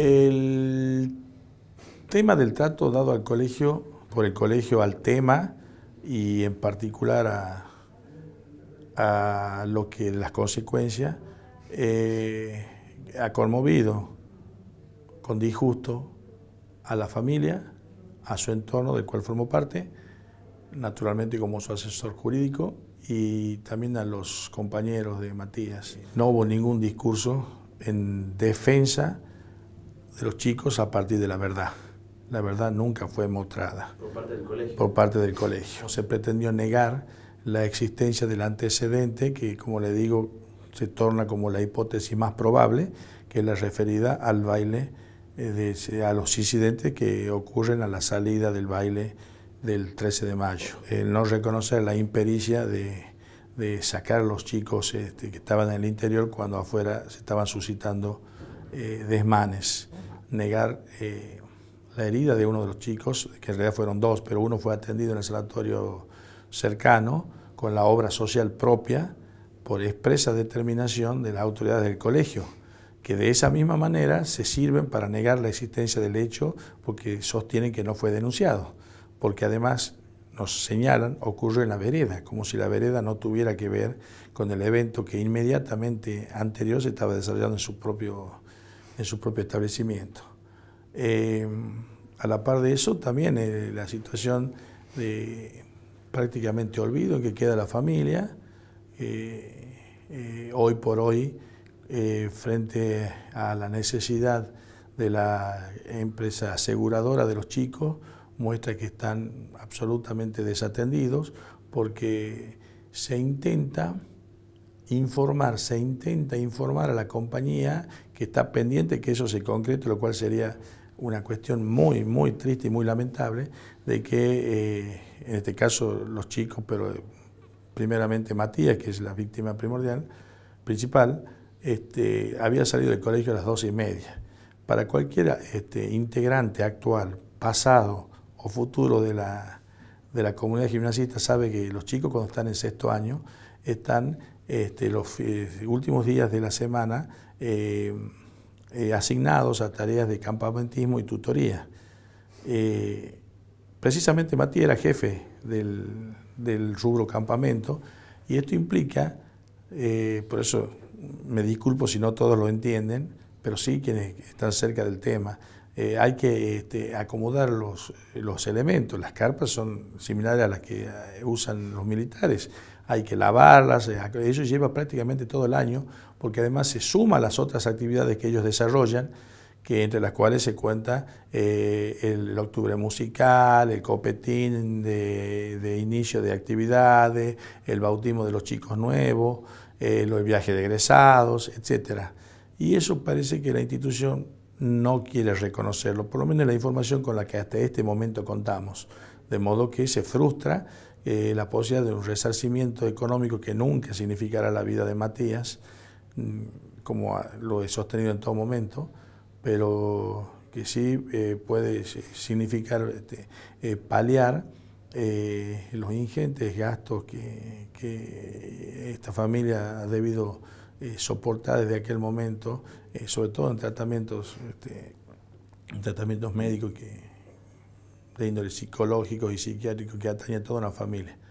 El tema del trato dado al colegio, por el colegio al tema y en particular a, lo que las consecuencias, eh, ha conmovido con disgusto a la familia, a su entorno del cual formo parte, naturalmente como su asesor jurídico y también a los compañeros de Matías. No hubo ningún discurso en defensa de los chicos a partir de la verdad. La verdad nunca fue mostrada. Por parte del colegio. Por parte del colegio. Se pretendió negar la existencia del antecedente que, como le digo, se torna como la hipótesis más probable, que es la referida al baile, eh, a los incidentes que ocurren a la salida del baile del 13 de mayo. El no reconocer la impericia de, sacar a los chicos este, que estaban en el interior cuando afuera se estaban suscitando eh, desmanes negar eh, la herida de uno de los chicos, que en realidad fueron dos, pero uno fue atendido en el sanatorio cercano con la obra social propia por expresa determinación de las autoridades del colegio, que de esa misma manera se sirven para negar la existencia del hecho porque sostienen que no fue denunciado, porque además nos señalan ocurre en la vereda, como si la vereda no tuviera que ver con el evento que inmediatamente anterior se estaba desarrollando en su propio en su propio establecimiento. Em, a la par de eso, también eh, la situación de prácticamente olvido en que queda la familia, eh, eh, hoy por hoy, frente a la necesidad de la empresa aseguradora de los chicos, muestra que están absolutamente desatendidos porque se intenta informar, se intenta informar a la compañía que está pendiente que eso se concrete, lo cual sería una cuestión muy, muy triste y muy lamentable, de que eh, en este caso los chicos, pero primeramente Matías, que es la víctima primordial, principal, este, había salido del colegio a las doce y media. Para cualquier este, integrante actual, pasado o futuro de la, de la comunidad gimnasista, sabe que los chicos cuando están en sexto año están este, los eh, últimos días de la semana eh, eh, asignados a tareas de campamentismo y tutoría. precisamente Matías era jefe del, rubro campamento y esto implica, por eso me disculpo si no todos lo entienden, pero sí quienes están cerca del tema, eh, hay que este, acomodar los, eh, los, elementos. Las carpas son similares a las que eh, usan los militares. Hay que lavarlas, eso lleva prácticamente todo el año, porque además se suma a las otras actividades que ellos desarrollan, que entre las cuales se cuenta el, octubre musical, el copetín de, inicio de actividades, el bautismo de los chicos nuevos, los viajes de egresados, etc. Y eso parece que la institución no quiere reconocerlo, por lo menos la información con la que hasta este momento contamos, de modo que se frustra eh, la posibilidad de un resarcimiento económico que nunca significará la vida de Matías, mm, como lo he sostenido en todo momento, pero que sí eh, puede eh, significar este, paliar los ingentes gastos que, que esta familia ha debido eh, desde aquel momento, eh, sobre todo en tratamientos, este, tratamientos médicos que, de índole psicológico y psiquiátricos que atañen a toda una familia.